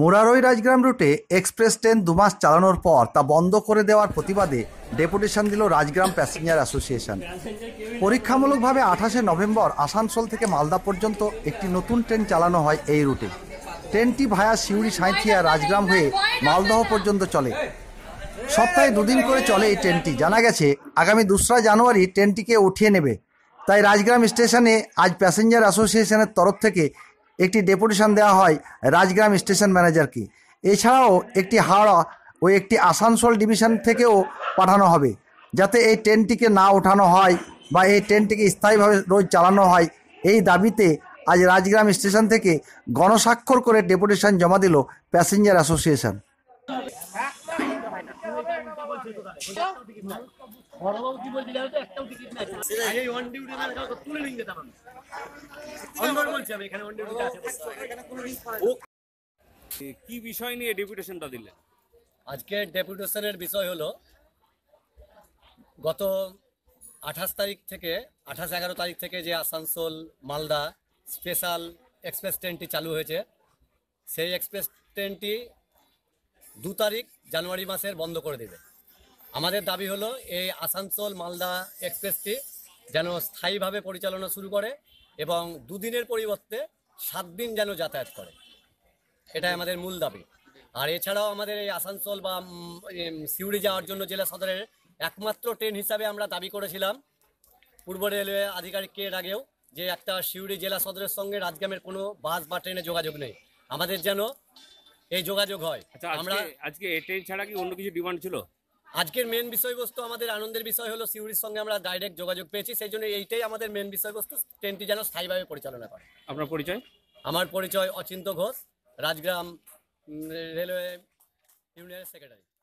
মুরারই রাজগ্রাম রুটে express train দুমাস চালানোর পর তা বন্ধ করে দেওয়ার প্রতিবাদে ডেপুটেশন দিল রাজগ্রাম প্যাসেঞ্জার অ্যাসোসিয়েশন পরীক্ষামূলকভাবে আঠাশে নভেম্বর আসানসোল থেকে মালদা পর্যন্ত একটি নতুন ট্রেন চালানো হয় এই রুটে ট্রেনটি ভায়া সিউড়ি সাঁইথিয়া রাজগ্রাম হয়ে মালদহ পর্যন্ত চলে সপ্তাহে দুদিন করে চলে এই ট্রেনটি জানা গেছে আগামী দোসরা জানুয়ারি ট্রেনটিকে উঠিয়ে নেবে তাই রাজগ্রাম স্টেশনে আজ প্যাসেঞ্জার অ্যাসোসিয়েশনের তরফ থেকে একটি ডেপুটেশন দেওয়া হয় রাজগ্রাম স্টেশন ম্যানেজারকে এছাড়াও একটি হাওড়া ও একটি আসানসোল ডিভিশন থেকেও পাঠানো হবে যাতে এই ট্রেনটিকে না ওঠানো হয় বা এই ট্রেনটিকে স্থায়ীভাবে রোজ চালানো হয় এই দাবিতে আজ রাজগ্রাম স্টেশন থেকে গণস্বাক্ষর করে ডেপুটেশন জমা দিল প্যাসেঞ্জার অ্যাসোসিয়েশন কি বিষয় নিয়ে ডেপুটেশনটা দিলেন আজকে ডেপুটেশনের বিষয় হলো গত আঠাশ তারিখ থেকে আঠাশ এগারো তারিখ থেকে যে আসানসোল মালদা স্পেশাল এক্সপ্রেস ট্রেনটি চালু হয়েছে সেই এক্সপ্রেস ট্রেনটি দু তারিখ জানুয়ারি মাসের বন্ধ করে দেবে আমাদের দাবি হলো এই আসানসোল মালদা এক্সপ্রেসটি যেন স্থায়ীভাবে পরিচালনা শুরু করে এবং দুদিনের পরিবর্তে সাত দিন যেন যাতায়াত করে এটাই আমাদের মূল দাবি আর এছাড়াও আমাদের এই আসানসোল বা সিউড়ি যাওয়ার জন্য জেলা সদরের একমাত্র ট্রেন হিসাবে আমরা দাবি করেছিলাম পূর্ব রেলওয়ে আধিকারিককে এর আগেও যে একটা সিউড়ি জেলা সদরের সঙ্গে রাজগ্রামের কোনো বাস বা ট্রেনে যোগাযোগ নেই আমাদের যেন এই যোগাযোগ হয় আচ্ছা, আমরা আজকে ট্রেন ছাড়া কি অন্য কিছু ডিমান্ড ছিল আজকের মেন বিষয়বস্তু আমাদের আনন্দের বিষয় হলো সিউড়ির সঙ্গে আমরা ডাইরেক্ট যোগাযোগ পেয়েছি সেই জন্য এইটাই আমাদের মেন বিষয়বস্তু ট্রেনটি যেন স্থায়ীভাবে পরিচালনা করে আপনার পরিচয় আমার পরিচয় অচিন্ত ঘোষ রাজগ্রাম রেলওয়ে ইউনিয়নের সেক্রেটারি